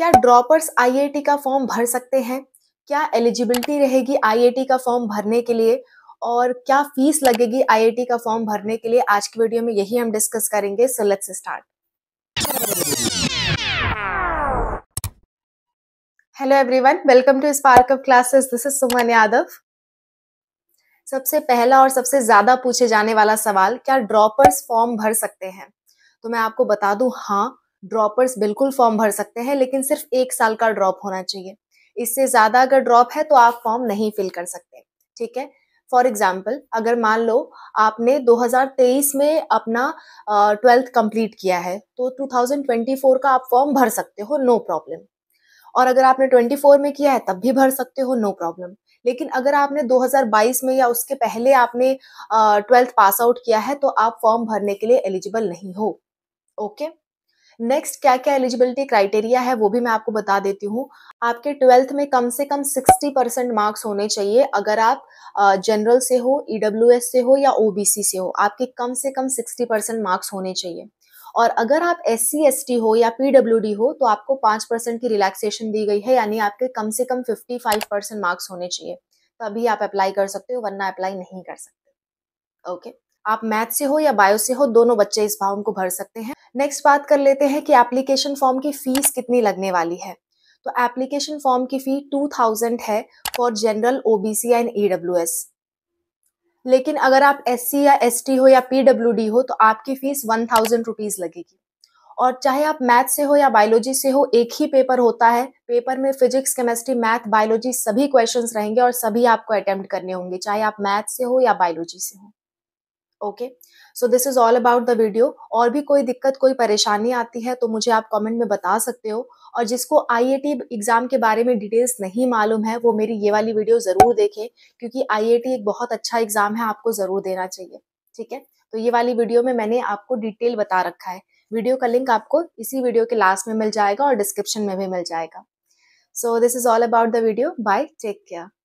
क्या droppers IIT का form भर सकते हैं क्या एलिजिबिलिटी रहेगी आईआईटी का फॉर्म भरने के लिए और क्या फीस लगेगी आईआईटी का फॉर्म भरने के लिए आज की वीडियो में यही हम डिस्कस करेंगे so let's start hello everyone welcome to Spark of Classes this is Suman Yadav सबसे पहला और सबसे ज्यादा पूछे जाने वाला सवाल क्या ड्रॉपर्स फॉर्म भर सकते हैं तो मैं आपको बता दूं हाँ ड्रॉपर्स बिल्कुल फॉर्म भर सकते हैं लेकिन सिर्फ एक साल का ड्रॉप होना चाहिए इससे ज़्यादा अगर ड्रॉप है तो आप फॉर्म नहीं फिल कर सकते ठीक है फॉर एग्जाम्पल अगर मान लो आपने 2023 में अपना ट्वेल्थ uh, कंप्लीट किया है तो 2024 का आप फॉर्म भर सकते हो नो no प्रॉब्लम और अगर आपने 24 में किया है तब भी भर सकते हो नो no प्रॉब्लम लेकिन अगर आपने 2022 में या उसके पहले आपने ट्वेल्थ पास आउट किया है तो आप फॉर्म भरने के लिए एलिजिबल नहीं हो ओके okay? नेक्स्ट क्या क्या एलिजिबिलिटी क्राइटेरिया है वो भी मैं आपको बता देती हूँ आपके ट्वेल्थ में कम से कम सिक्सटी परसेंट मार्क्स होने चाहिए अगर आप जनरल से हो ई e से हो या ओ से हो आपके कम से कम सिक्सटी परसेंट मार्क्स होने चाहिए और अगर आप एस सी एस टी हो या पी हो तो आपको पाँच परसेंट की रिलैक्सेशन दी गई है यानी आपके कम से कम फिफ्टी फाइव परसेंट मार्क्स होने चाहिए तभी आप अप्लाई कर सकते हो वरना अप्लाई नहीं कर सकते ओके okay? आप मैथ से हो या बायो से हो दोनों बच्चे इस फॉर्म को भर सकते हैं नेक्स्ट बात कर लेते हैं कि एप्लीकेशन फॉर्म की फीस कितनी लगने वाली है तो एप्लीकेशन फॉर्म की फी टू थाउजेंड है for general OBC and EWS लेकिन अगर आप एससी या एसटी हो या डी हो तो आपकी फीस वन थाउजेंड रुपीज लगेगी और चाहे आप मैथ से हो या बायोलॉजी से हो एक ही पेपर होता है पेपर में फिजिक्स केमिस्ट्री मैथ बायोलॉजी सभी क्वेश्चंस रहेंगे और सभी आपको अटेम्प्ट करने होंगे चाहे आप मैथ से हो या बायोलॉजी से हो okay so this is all about the video और भी कोई दिक्कत कोई परेशानी आती है तो मुझे आप कमेंट में बता सकते हो और जिसको आई एग्ज़ाम के बारे में डिटेल्स नहीं मालूम है वो मेरी ये वाली वीडियो ज़रूर देखें क्योंकि आई एक बहुत अच्छा एग्ज़ाम है आपको ज़रूर देना चाहिए ठीक है तो ये वाली वीडियो में मैंने आपको डिटेल बता रखा है वीडियो का लिंक आपको इसी वीडियो के लास्ट में मिल जाएगा और डिस्क्रिप्शन में भी मिल जाएगा so this is all about the video bye take care